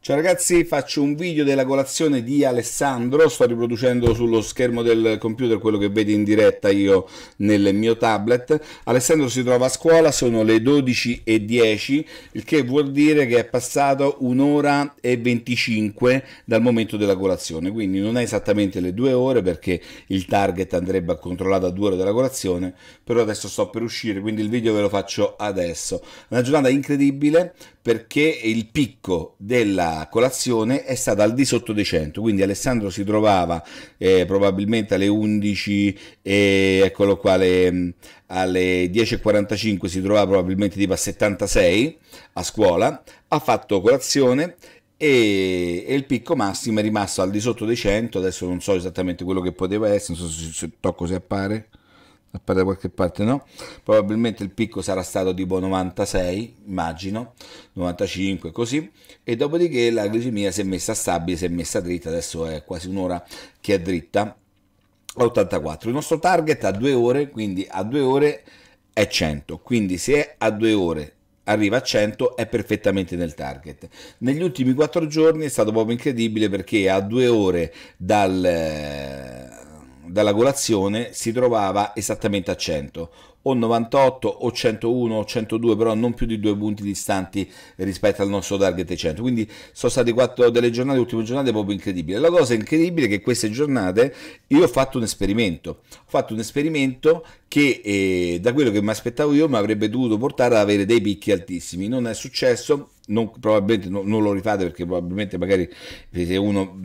Ciao ragazzi, faccio un video della colazione di Alessandro, sto riproducendo sullo schermo del computer quello che vedi in diretta io nel mio tablet. Alessandro si trova a scuola, sono le 12.10, il che vuol dire che è passato un'ora e 25 dal momento della colazione, quindi non è esattamente le due ore perché il target andrebbe controllato a due ore della colazione, però adesso sto per uscire, quindi il video ve lo faccio adesso. Una giornata incredibile perché il picco della colazione è stata al di sotto dei 100, quindi Alessandro si trovava eh, probabilmente alle 11, eh, eccolo qua, alle, mm, alle 10.45 si trovava probabilmente tipo a 76 a scuola, ha fatto colazione e, il picco massimo è rimasto al di sotto dei 100 adesso non so esattamente quello che poteva essere non so se, se tocco se appare appare da qualche parte no probabilmente il picco sarà stato tipo 96 immagino 95 così e dopodiché la glicemia si è messa stabile si è messa dritta adesso è quasi un'ora che è dritta 84 il nostro target a due ore quindi a due ore è 100 quindi se a due ore arriva a 100 è perfettamente nel target. Negli ultimi quattro giorni è stato proprio incredibile perché a due ore dal eh, dalla colazione si trovava esattamente a 100, o 98 o 101 o 102, però non più di due punti distanti rispetto al nostro target 100. Quindi sono state quattro delle giornate, ultime giornate proprio incredibili. La cosa incredibile è che queste giornate io ho fatto un esperimento, ho fatto un esperimento che eh, da quello che mi aspettavo io mi avrebbe dovuto portare ad avere dei picchi altissimi. Non è successo, non, probabilmente non, non lo rifate perché probabilmente magari se uno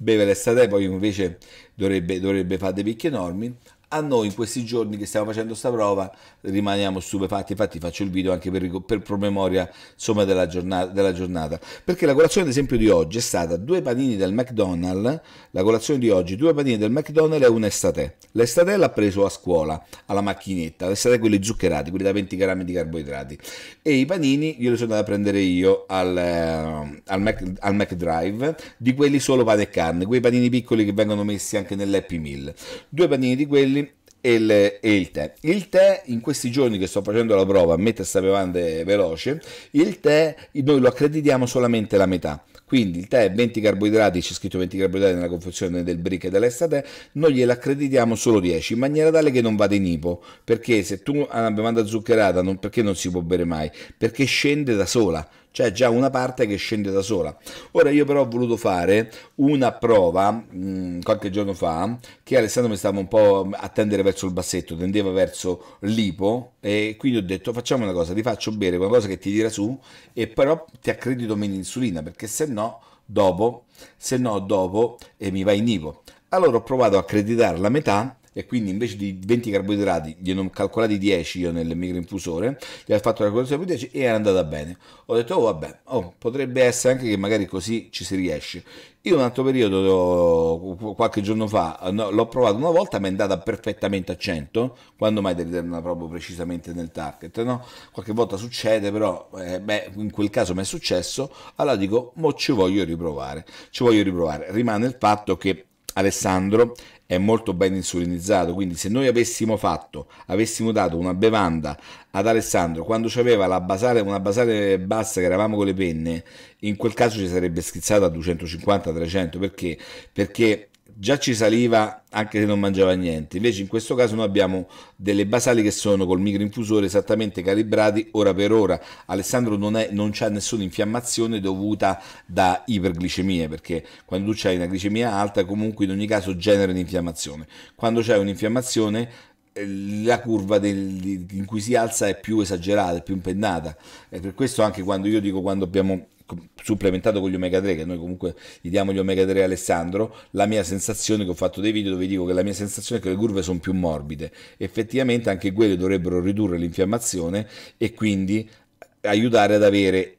beve l'estate, poi invece dovrebbe, dovrebbe fare dei picchi enormi a noi in questi giorni che stiamo facendo questa prova rimaniamo stupefatti, infatti faccio il video anche per, per promemoria insomma, della, giornata, della, giornata, perché la colazione ad esempio di oggi è stata due panini del McDonald's, la colazione di oggi due panini del McDonald's e un estate, l'estate l'ha preso a scuola, alla macchinetta, l'estate quelli zuccherati, quelli da 20 grammi di carboidrati e i panini io li sono andato a prendere io al, eh, al, Mac, al McDrive, di quelli solo pane e carne, quei panini piccoli che vengono messi anche nell'Happy Meal, due panini di quelli e il, e il, tè. Il tè, in questi giorni che sto facendo la prova a mettere queste bevande veloce, il tè noi lo accreditiamo solamente la metà. Quindi il tè è 20 carboidrati, c'è scritto 20 carboidrati nella confezione del brick e dell'estate, noi gliel'accreditiamo solo 10, in maniera tale che non vada in ipo, perché se tu hai una bevanda zuccherata, non, perché non si può bere mai? Perché scende da sola c'è già una parte che scende da sola. Ora io però ho voluto fare una prova mh, mm, qualche giorno fa che Alessandro mi stava un po' a tendere verso il bassetto, tendeva verso l'ipo e quindi ho detto facciamo una cosa, ti faccio bere qualcosa che ti tira su e però ti accredito meno insulina perché se no dopo, se no dopo e mi vai in ipo. Allora ho provato a accreditare la metà e quindi invece di 20 carboidrati gli ho calcolati 10 io nel microinfusore, gli ho fatto la calcolazione di 10 e è andata bene. Ho detto, oh vabbè, oh, potrebbe essere anche che magari così ci si riesce. Io un altro periodo, qualche giorno fa, l'ho provato una volta, mi è andata perfettamente a 100, quando mai devi darla proprio precisamente nel target, no? Qualche volta succede, però eh, beh, in quel caso mi è successo, allora dico, mo ci voglio riprovare, ci voglio riprovare. Rimane il fatto che Alessandro è molto ben insulinizzato, quindi se noi avessimo fatto, avessimo dato una bevanda ad Alessandro quando c'aveva la basale, una basale bassa che eravamo con le penne, in quel caso ci sarebbe schizzato a 250-300, perché? Perché già ci saliva anche se non mangiava niente. Invece in questo caso noi abbiamo delle basali che sono col microinfusore esattamente calibrati ora per ora. Alessandro non, è, non c'ha nessuna infiammazione dovuta da iperglicemia, perché quando tu hai una glicemia alta comunque in ogni caso genera un'infiammazione. Quando c'è un'infiammazione eh, la curva del, in cui si alza è più esagerata, è più impennata. E per questo anche quando io dico quando abbiamo supplementato con gli omega 3 che noi comunque gli diamo gli omega 3 Alessandro la mia sensazione che ho fatto dei video dove dico che la mia sensazione è che le curve sono più morbide effettivamente anche quelle dovrebbero ridurre l'infiammazione e quindi aiutare ad avere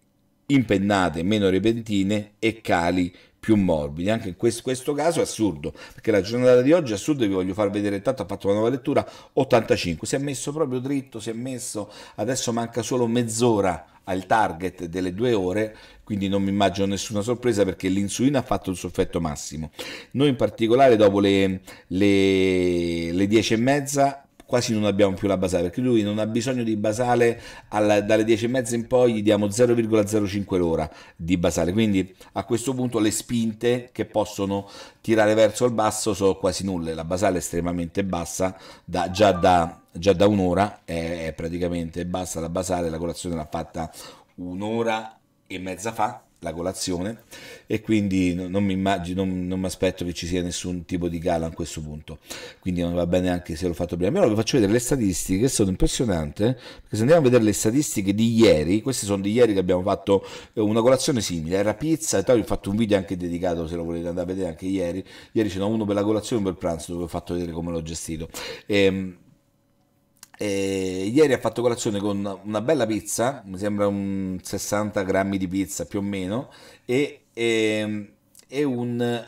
impennate meno repentine e cali più morbidi. Anche in questo, questo caso è assurdo, perché la giornata di oggi è assurdo e vi voglio far vedere, intanto ha fatto una nuova lettura, 85, si è messo proprio dritto, si è messo, adesso manca solo mezz'ora al target delle due ore, quindi non mi immagino nessuna sorpresa perché l'insulina ha fatto il suo effetto massimo. Noi in particolare dopo le, le, le 10 e mezza quasi non abbiamo più la basale perché lui non ha bisogno di basale alla, dalle mezza in poi gli diamo 0,05 l'ora di basale quindi a questo punto le spinte che possono tirare verso il basso sono quasi nulle la basale è estremamente bassa da, già, da, già, da, un'ora è, è praticamente bassa la basale la colazione l'ha fatta un'ora e mezza fa la colazione e quindi non mi immagino, non, non mi aspetto che ci sia nessun tipo di gala a questo punto, quindi non va bene anche se l'ho fatto prima, però vi faccio vedere le statistiche sono impressionante eh? perché se andiamo a vedere le statistiche di ieri, queste sono di ieri che abbiamo fatto eh, una colazione simile, era pizza e poi ho fatto un video anche dedicato se lo volete andare a vedere anche ieri, ieri ce n'è uno per la colazione e per il pranzo dove ho fatto vedere come l'ho gestito. ehm e ieri ha fatto colazione con una bella pizza, mi sembra un 60 grammi di pizza più o meno, e, e, ehm, e un...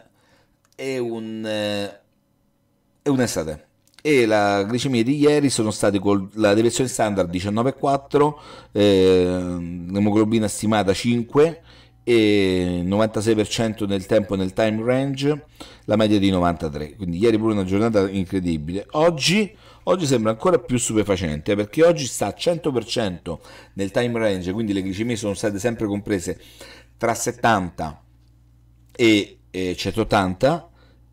e un... Eh, e un'estate. E la glicemia di ieri sono stati con la deviazione standard 19,4, eh, l'emoglobina stimata 5, e 96% nel tempo nel time range, la media di 93. Quindi ieri pure una giornata incredibile. Oggi, oggi sembra ancora più stupefacente perché oggi sta al 100% nel time range, quindi le glicemie sono state sempre comprese tra 70 e, e 180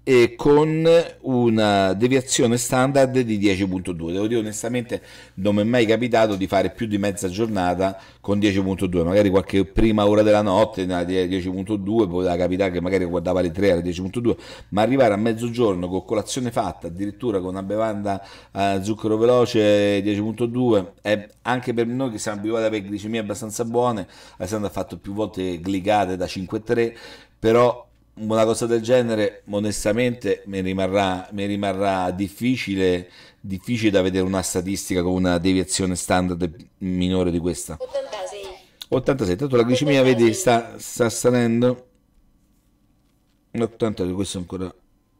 e con una deviazione standard di 10.2. Devo dire onestamente non mi è mai capitato di fare più di mezza giornata con 10.2, magari qualche prima ora della notte nella 10.2, poteva capitare che magari guardava le 3 alle 10.2, ma arrivare a mezzogiorno con colazione fatta, addirittura con una bevanda a eh, zucchero veloce 10.2, è anche per noi che siamo abituati ad avere glicemie abbastanza buone, eh, Alessandro ha fatto più volte glicate da 5.3, però una cosa del genere onestamente mi rimarrà, mi rimarrà difficile, difficile da vedere una statistica con una deviazione standard minore di questa 86 tanto la glicemia vedi sta, sta salendo 82 questo ancora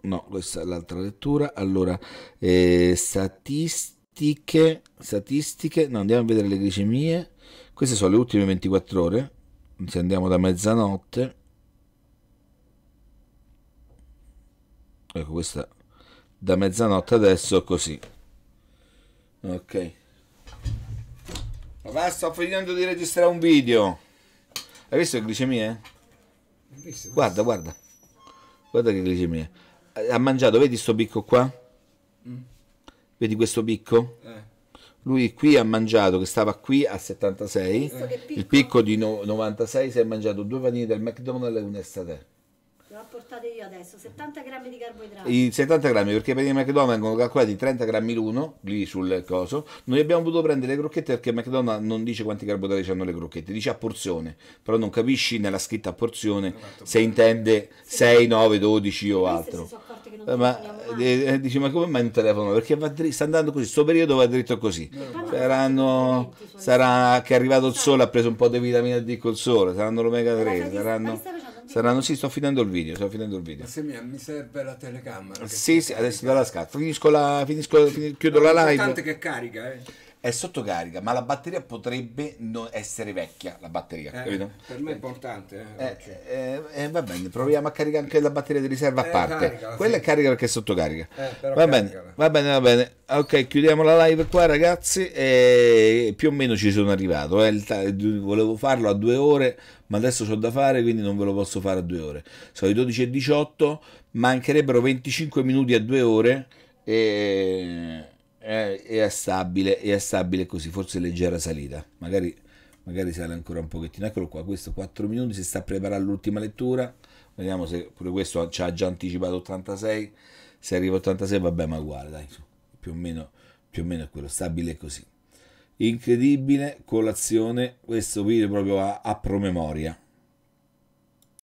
no questa è l'altra lettura allora eh, statistiche statistiche no andiamo a vedere le glicemie queste sono le ultime 24 ore se andiamo da mezzanotte ecco questa da mezzanotte adesso così ok papà sto finendo di registrare un video hai visto che glicemia? Visto, guarda guarda guarda che glicemia ha mangiato vedi sto picco qua? Mm. vedi questo picco Eh. Lui qui ha mangiato, che stava qui a 76, eh. il picco di no, 96 si è mangiato due vanine del McDonald's e un estate io adesso? 70 grammi di carboidrati? I 70 grammi, perché per i McDonald's vengono calcolati 30 grammi l'uno, lì sul coso. Noi abbiamo voluto prendere le crocchette perché McDonald's non dice quanti carboidrati hanno le crocchette, dice a porzione, però non capisci nella scritta a porzione se intende 6, 9, 12 o altro. Ma eh, eh dici, ma come mai un telefono? Perché dritto, sta andando così, sto periodo va dritto così. Saranno, sarà che è arrivato il sole, ha preso un po' di vitamina D col sole, saranno l'omega 3, saranno Saranno, sì, sto finendo il video, sto finendo il video. Se mia, mi serve la telecamera. Sì, sì, adesso dalla scatola. Finisco la, finisco, finisco, chiudo no, la live. Tanto che carica, eh è carica, ma la batteria potrebbe essere vecchia. La batteria, eh, per me è importante. Eh eh, eh, eh, va bene, proviamo a caricare anche la batteria di riserva a eh, parte. Carica, Quella sì. è carica perché è sotto sottocarica. va, bene, va bene, va bene. Ok, chiudiamo la live qua, ragazzi. E più o meno ci sono arrivato. volevo farlo a due ore, ma adesso ho da fare, quindi non ve lo posso fare a due ore. Sono le 12 e 18, mancherebbero 25 minuti a due ore. E è, eh, è, stabile, è stabile così, forse leggera salita, magari, magari sale ancora un pochettino. Eccolo qua, questo 4 minuti, si sta preparando l'ultima lettura, vediamo se pure questo ci ha già anticipato 86, se arriva 86 vabbè ma uguale, più o meno, più o meno è quello, stabile così. Incredibile colazione, questo video proprio a, a promemoria.